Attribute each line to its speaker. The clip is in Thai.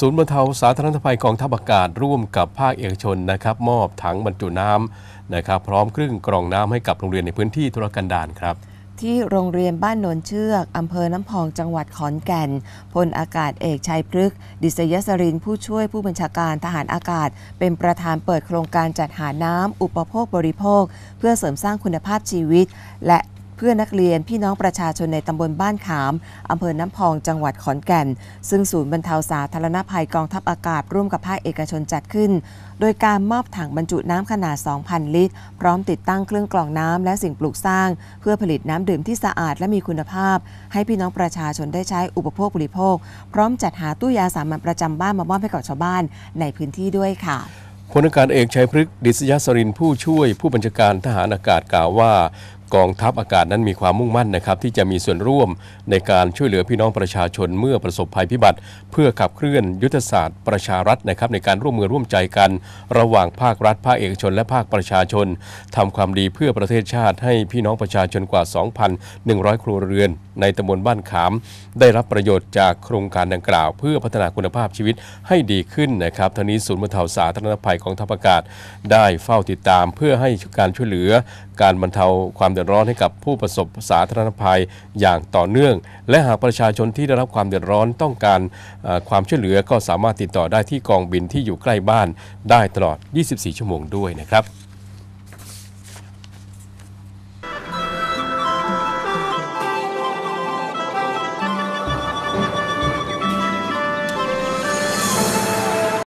Speaker 1: ศูนย์บรรเทา สาธารณภัยกองทัพอากาศ ร่วมกับภาคเอกชนนะครับมอบถังบรรจุน้ำนะครับพร้อมเครื่องกรองน้ำให้กับโรงเรียนในพื้นที่ทุรกันดารครับ
Speaker 2: ที่โรงเรียนบ้านโนนเชือกอำเภอน้ำพองจังหวัดขอนแก่นพลอากาศเอกชัยพฤกษ์ดิษยสริน ผู้ช่วยผู้บัญชาการทหารอากาศ เป็นประธานเปิดโครงการจัดหาน้ำอุปโภคบริโภค เพื่อเสริมสร้างคุณภาพชีวิต และเพื่อนักเรียนพี่น้องประชาชนในตำบลบ้านขาม อำเภอน้ำพองจังหวัดขอนแก่น ซึ่งศูนย์บรรเทาสาธารณภัยกองทัพอากาศร่วมกับภาคเอกชนจัดขึ้น โดยการมอบถังบรรจุน้ำขนาด 2,000 ลิตร พร้อมติดตั้งเครื่องกรองน้ำและสิ่งปลูกสร้าง เพื่อผลิตน้ำดื่มที่สะอาดและมีคุณภาพ ให้พี่น้องประชาชนได้ใช้อุปโภคบริโภค พร้อมจัดหาตู้ยาสามัญประจำบ้านมามอบให้กับชาวบ้านในพื้นที่ด้วยค่ะ
Speaker 1: พลอากาศเอกชัยพฤกษ์ดิษยสรินผู้ช่วย ผู้บัญชาการทหารอากาศกล่าวว่ากองทัพอากาศนั้นมีความมุ่งมั่นนะครับ ที่จะมีส่วนร่วมในการช่วยเหลือพี่น้องประชาชน เมื่อประสบภัยพิบัติ เพื่อขับเคลื่อนยุทธศาสตร์ประชารัฐนะครับในการร่วมมือร่วมใจกัน ระหว่างภาครัฐ ภาคเอกชน และภาคประชาชน ทำความดีเพื่อประเทศชาติให้พี่น้องประชาชนกว่า 2,100 ครัวเรือน ในตำบลบ้านขาม ได้รับประโยชน์จากโครงการดังกล่าว เพื่อพัฒนาคุณภาพชีวิตให้ดีขึ้นนะครับทั้นี้ศูนย์บรรเทาสาธารณภัยของทัพอากาศ ได้เฝ้าติดตามเพื่อให้การช่วยเหลือ การบรรเทาความเดือดร้อนให้กับผู้ประสบสาธารณภัยอย่างต่อเนื่อง และหากประชาชนที่ได้รับความเดือดร้อนต้องการความช่วยเหลือก็สามารถติดต่อได้ที่กองบินที่อยู่ใกล้บ้านได้ตลอด 24 ชั่วโมงด้วยนะครับ